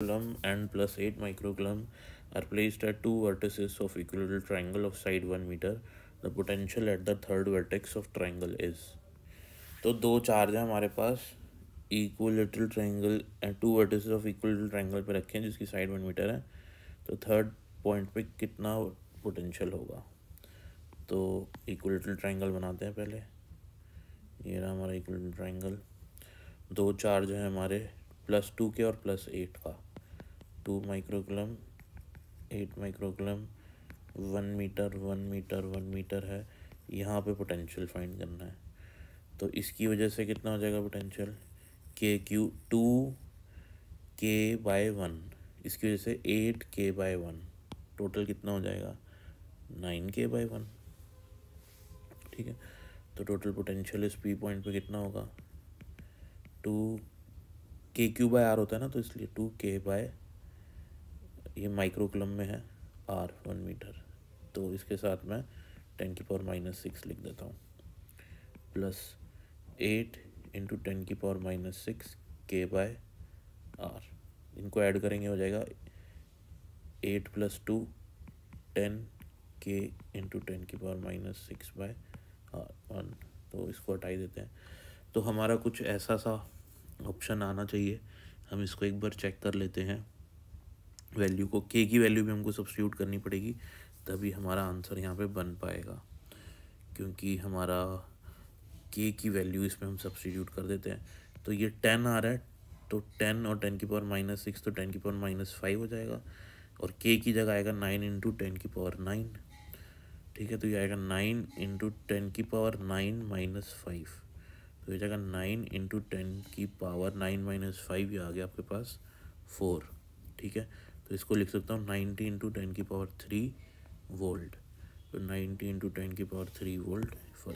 column and plus 8 microcoulomb are placed at two vertices of equilateral triangle of side 1 meter. The potential at the third vertex of triangle is. तो दो charge हैं हमारे पास equilateral triangle and two vertices of equilateral triangle पे रखे हैं जिसकी side one metre है तो थर्ड पॉइंट पे कितना पोटेंशियल होगा तो इक्वलेटरल ट्रायंगल बनाते हैं पहले ये रहा हमारा इक्वलेटरल ट्रायंगल दो चार्ज हैं हमारे प्लस टू के और प्लस एट का two microgram eight microgram one metre one metre one metre है यहाँ पे पोटेंशियल फाइंड करना है तो इसकी वजह से कितना हो जाएगा पोटेंशियल के क्यू टू के बाय वन इसकी वजह से एट के बाय वन टोटल कितना हो जाएगा नाइन के बाय वन ठीक है तो टोटल पोटेंशियल इस पी पॉइंट पे कितना होगा टू के क्यू बाय आर होता है ना तो इसलिए टू के बाय ये माइक्रो कलम में है आर वन मीटर तो इसके साथ मैं टेन की पावर माइनस सिक्स लिख देता हूँ प्लस एट इंटू टेन की power minus six K by R इनको ऐड करेंगे हो जाएगा eight plus two ten K into ten की power minus six by R one तो इसको हटाई देते हैं तो हमारा कुछ ऐसा सा ऑप्शन आना चाहिए हम इसको एक बार चेक कर लेते हैं वैल्यू को के की वैल्यू भी हमको सब्सिट्यूट करनी पड़ेगी तभी हमारा आंसर यहाँ पे बन पाएगा क्योंकि हमारा के की वैल्यू इसमें हम सब्सिट्यूट कर देते हैं तो ये टेन आ रहा है तो टेन और टेन की पावर माइनस सिक्स तो टेन की पावर माइनस फाइव हो जाएगा और के की जगह आएगा नाइन इंटू टेन की पावर नाइन ठीक है तो ये आएगा नाइन इंटू टेन की पावर नाइन माइनस फाइव तो ये जाएगा नाइन इंटू टेन की पावर नाइन माइनस फाइव ये आ गया आपके पास फोर ठीक है तो इसको लिख सकता हूँ नाइन्टी इंटू टेन की पावर थ्री वोल्ट तो नाइन्टी इंटू टेन की पावर थ्री वोल्ट